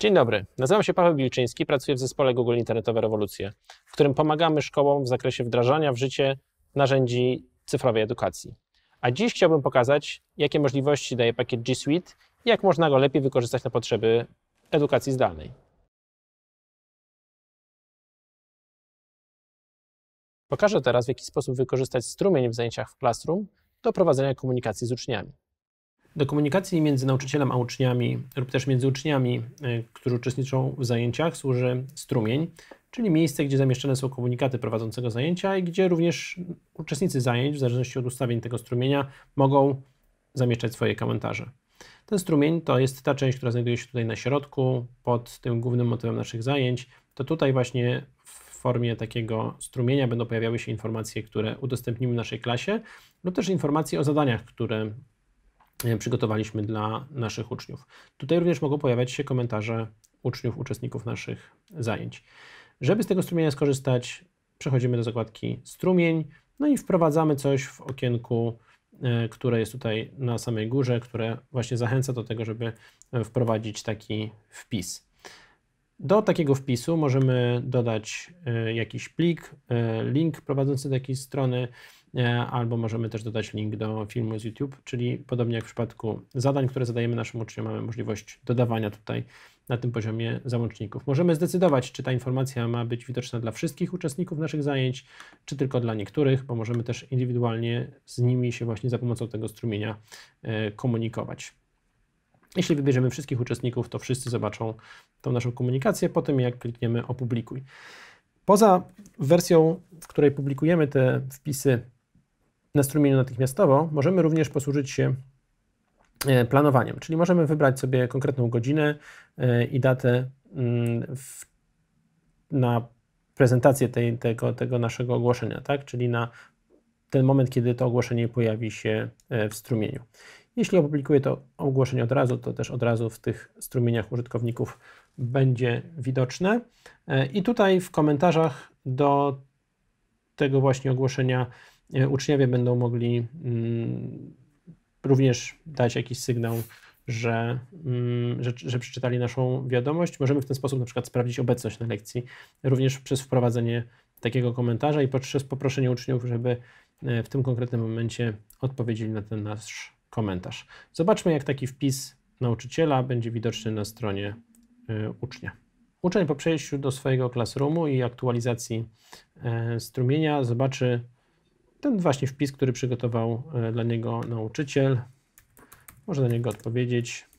Dzień dobry, nazywam się Paweł Wilczyński, pracuję w zespole Google Internetowe Rewolucje, w którym pomagamy szkołom w zakresie wdrażania w życie narzędzi cyfrowej edukacji. A dziś chciałbym pokazać, jakie możliwości daje pakiet G Suite i jak można go lepiej wykorzystać na potrzeby edukacji zdalnej. Pokażę teraz, w jaki sposób wykorzystać strumień w zajęciach w Classroom do prowadzenia komunikacji z uczniami. Do komunikacji między nauczycielem a uczniami lub też między uczniami, e, którzy uczestniczą w zajęciach, służy strumień, czyli miejsce, gdzie zamieszczane są komunikaty prowadzącego zajęcia i gdzie również uczestnicy zajęć, w zależności od ustawień tego strumienia, mogą zamieszczać swoje komentarze. Ten strumień to jest ta część, która znajduje się tutaj na środku, pod tym głównym motywem naszych zajęć. To tutaj właśnie w formie takiego strumienia będą pojawiały się informacje, które udostępnimy naszej klasie, lub też informacje o zadaniach, które E, przygotowaliśmy dla naszych uczniów. Tutaj również mogą pojawiać się komentarze uczniów, uczestników naszych zajęć. Żeby z tego strumienia skorzystać, przechodzimy do zakładki strumień, no i wprowadzamy coś w okienku, e, które jest tutaj na samej górze, które właśnie zachęca do tego, żeby wprowadzić taki wpis. Do takiego wpisu możemy dodać e, jakiś plik, link prowadzący do jakiejś strony, E, albo możemy też dodać link do filmu z YouTube, czyli podobnie jak w przypadku zadań, które zadajemy naszym uczniom, mamy możliwość dodawania tutaj na tym poziomie załączników. Możemy zdecydować, czy ta informacja ma być widoczna dla wszystkich uczestników naszych zajęć, czy tylko dla niektórych, bo możemy też indywidualnie z nimi się właśnie za pomocą tego strumienia e, komunikować. Jeśli wybierzemy wszystkich uczestników, to wszyscy zobaczą tą naszą komunikację po tym, jak klikniemy opublikuj. Poza wersją, w której publikujemy te wpisy na strumieniu natychmiastowo, możemy również posłużyć się e, planowaniem, czyli możemy wybrać sobie konkretną godzinę e, i datę mm, w, na prezentację tej, tego, tego naszego ogłoszenia, tak? czyli na ten moment, kiedy to ogłoszenie pojawi się e, w strumieniu. Jeśli opublikuję to ogłoszenie od razu, to też od razu w tych strumieniach użytkowników będzie widoczne. I tutaj w komentarzach do tego właśnie ogłoszenia E, uczniowie będą mogli mm, również dać jakiś sygnał, że, mm, że, że, przeczytali naszą wiadomość. Możemy w ten sposób na przykład sprawdzić obecność na lekcji, również przez wprowadzenie takiego komentarza i przez poproszenie uczniów, żeby e, w tym konkretnym momencie odpowiedzieli na ten nasz komentarz. Zobaczmy, jak taki wpis nauczyciela będzie widoczny na stronie e, ucznia. Uczeń po przejściu do swojego klasrumu i aktualizacji strumienia zobaczy ten właśnie wpis, który przygotował e, dla niego nauczyciel. Może na niego odpowiedzieć.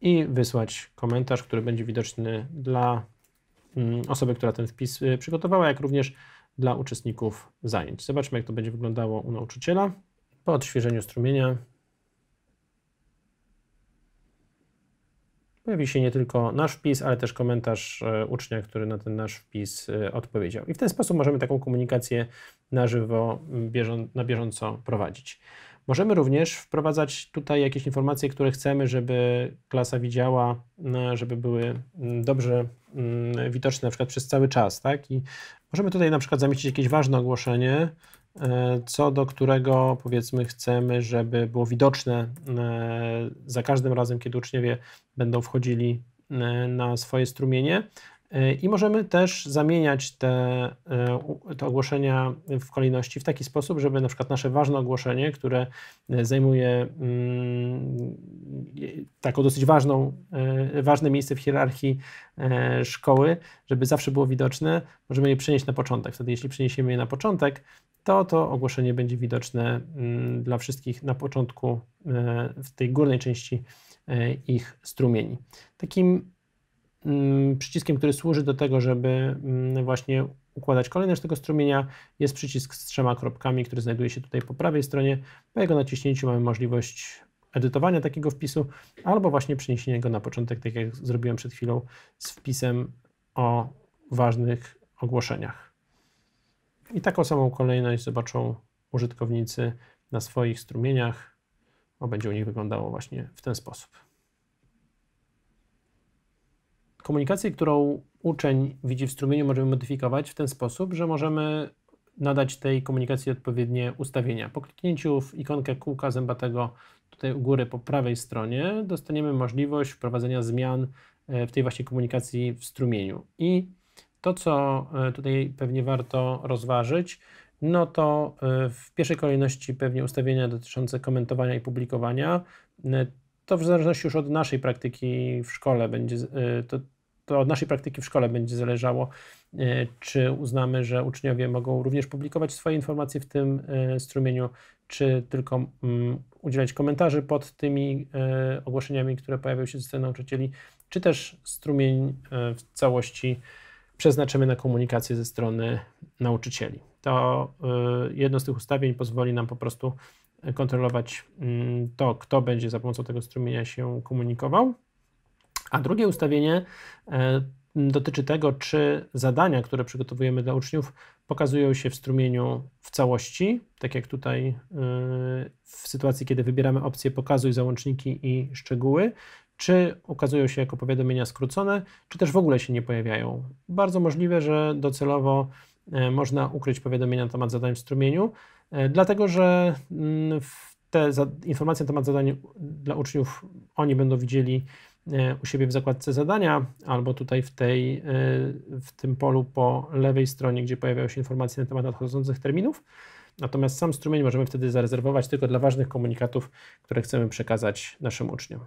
I wysłać komentarz, który będzie widoczny dla mm, osoby, która ten wpis e, przygotowała, jak również dla uczestników zajęć. Zobaczmy, jak to będzie wyglądało u nauczyciela. Po odświeżeniu strumienia Pojawi się nie tylko nasz wpis, ale też komentarz e, ucznia, który na ten nasz wpis e, odpowiedział. I w ten sposób możemy taką komunikację na żywo, bieżą, na bieżąco prowadzić. Możemy również wprowadzać tutaj jakieś informacje, które chcemy, żeby klasa widziała, żeby były dobrze widoczne na przykład przez cały czas, tak? I możemy tutaj na przykład zamieścić jakieś ważne ogłoszenie, E, co do którego powiedzmy chcemy, żeby było widoczne e, za każdym razem, kiedy uczniowie będą wchodzili e, na swoje strumienie, E, I możemy też zamieniać te, e, te, ogłoszenia w kolejności w taki sposób, żeby na przykład nasze ważne ogłoszenie, które e, zajmuje mm, taką dosyć ważną, ważne miejsce w hierarchii szkoły, żeby zawsze było widoczne, możemy je przenieść na początek. Wtedy, jeśli przeniesiemy je na początek, to to ogłoszenie będzie widoczne mm, dla wszystkich na początku w tej górnej części ich strumieni. Takim Mm, przyciskiem, który służy do tego, żeby mm, właśnie układać kolejność tego strumienia, jest przycisk z trzema kropkami, który znajduje się tutaj po prawej stronie. Po jego naciśnięciu mamy możliwość edytowania takiego wpisu, albo właśnie przeniesienia go na początek, tak jak zrobiłem przed chwilą z wpisem o ważnych ogłoszeniach. I taką samą kolejność zobaczą użytkownicy na swoich strumieniach, bo będzie u nich wyglądało właśnie w ten sposób komunikację, którą uczeń widzi w strumieniu, możemy modyfikować w ten sposób, że możemy nadać tej komunikacji odpowiednie ustawienia. Po kliknięciu w ikonkę kółka zębatego tutaj u góry po prawej stronie dostaniemy możliwość wprowadzenia zmian e, w tej właśnie komunikacji w strumieniu. I to, co e, tutaj pewnie warto rozważyć, no to e, w pierwszej kolejności pewnie ustawienia dotyczące komentowania i publikowania. To w zależności już od naszej praktyki w szkole będzie, to, to od naszej praktyki w szkole będzie zależało, e, czy uznamy, że uczniowie mogą również publikować swoje informacje w tym e, strumieniu, czy tylko mm, udzielać komentarzy pod tymi e, ogłoszeniami, które pojawią się ze strony nauczycieli, czy też strumień w całości przeznaczymy na komunikację ze strony nauczycieli. To jedno z tych ustawień pozwoli nam po prostu kontrolować mm, to, kto będzie za pomocą tego strumienia się komunikował. A drugie ustawienie e, dotyczy tego, czy zadania, które przygotowujemy dla uczniów, pokazują się w strumieniu w całości, tak jak tutaj e, w sytuacji, kiedy wybieramy opcję pokazuj załączniki i szczegóły, czy ukazują się jako powiadomienia skrócone, czy też w ogóle się nie pojawiają. Bardzo możliwe, że docelowo e, można ukryć powiadomienia na temat zadań w strumieniu, dlatego że mm, te informacje na temat zadań dla uczniów oni będą widzieli E, u siebie w zakładce zadania, albo tutaj w, tej, e, w tym polu po lewej stronie, gdzie pojawiają się informacje na temat nadchodzących terminów. Natomiast sam strumień możemy wtedy zarezerwować tylko dla ważnych komunikatów, które chcemy przekazać naszym uczniom.